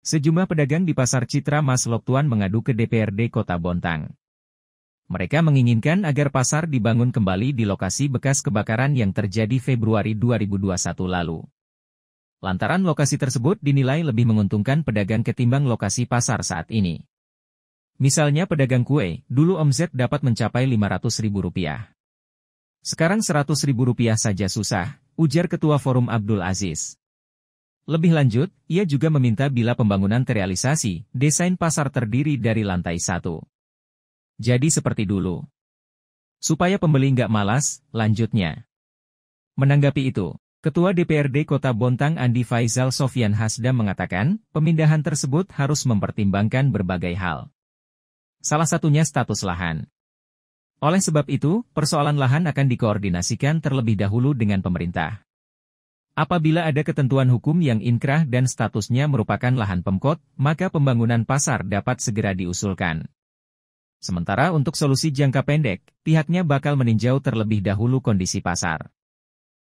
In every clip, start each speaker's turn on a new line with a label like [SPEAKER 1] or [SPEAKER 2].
[SPEAKER 1] Sejumlah pedagang di Pasar Citra Mas Tuan mengadu ke DPRD Kota Bontang. Mereka menginginkan agar pasar dibangun kembali di lokasi bekas kebakaran yang terjadi Februari 2021 lalu. Lantaran lokasi tersebut dinilai lebih menguntungkan pedagang ketimbang lokasi pasar saat ini. Misalnya pedagang kue, dulu omzet dapat mencapai Rp500.000. Sekarang Rp100.000 saja susah, ujar Ketua Forum Abdul Aziz. Lebih lanjut, ia juga meminta bila pembangunan terrealisasi, desain pasar terdiri dari lantai satu. Jadi seperti dulu. Supaya pembeli nggak malas, lanjutnya. Menanggapi itu, Ketua DPRD Kota Bontang Andi Faizal Sofian Hasda mengatakan, pemindahan tersebut harus mempertimbangkan berbagai hal. Salah satunya status lahan. Oleh sebab itu, persoalan lahan akan dikoordinasikan terlebih dahulu dengan pemerintah. Apabila ada ketentuan hukum yang inkrah dan statusnya merupakan lahan pemkot, maka pembangunan pasar dapat segera diusulkan. Sementara untuk solusi jangka pendek, pihaknya bakal meninjau terlebih dahulu kondisi pasar.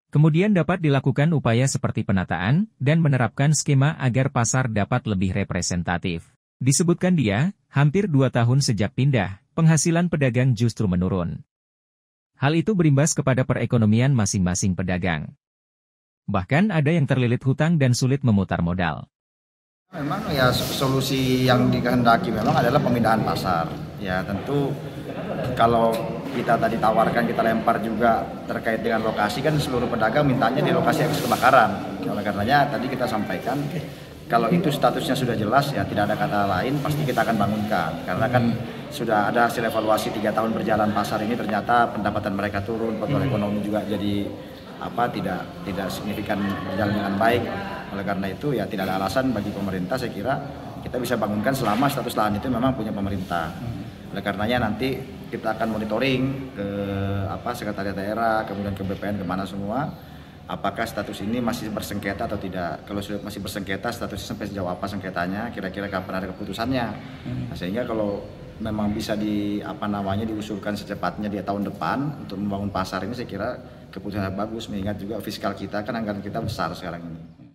[SPEAKER 1] Kemudian dapat dilakukan upaya seperti penataan dan menerapkan skema agar pasar dapat lebih representatif. Disebutkan dia, hampir dua tahun sejak pindah, penghasilan pedagang justru menurun. Hal itu berimbas kepada perekonomian masing-masing pedagang. Bahkan ada yang terlilit hutang dan sulit memutar modal.
[SPEAKER 2] Memang ya solusi yang dikehendaki memang adalah pemindahan pasar. Ya tentu kalau kita tadi tawarkan kita lempar juga terkait dengan lokasi kan seluruh pedagang mintanya di lokasi eksis kebakaran. Oleh karenanya tadi kita sampaikan kalau itu statusnya sudah jelas ya tidak ada kata lain pasti kita akan bangunkan karena kan hmm. sudah ada hasil evaluasi tiga tahun berjalan pasar ini ternyata pendapatan mereka turun faktor ekonomi juga jadi apa tidak tidak signifikan berjalan dengan baik. Oleh karena itu ya tidak ada alasan bagi pemerintah saya kira kita bisa bangunkan selama status lahan itu memang punya pemerintah. Hmm. Oleh karenanya nanti kita akan monitoring ke apa sekretariat daerah, kemudian ke BPN kemana semua. Apakah status ini masih bersengketa atau tidak? Kalau sudah masih bersengketa, statusnya sampai sejauh apa sengketanya? Kira-kira kapan ada keputusannya? Hmm. Nah, sehingga kalau memang bisa di apa namanya diusulkan secepatnya di tahun depan untuk membangun pasar ini saya kira keputusan bagus mengingat juga
[SPEAKER 1] fiskal kita kan anggaran kita besar sekarang ini.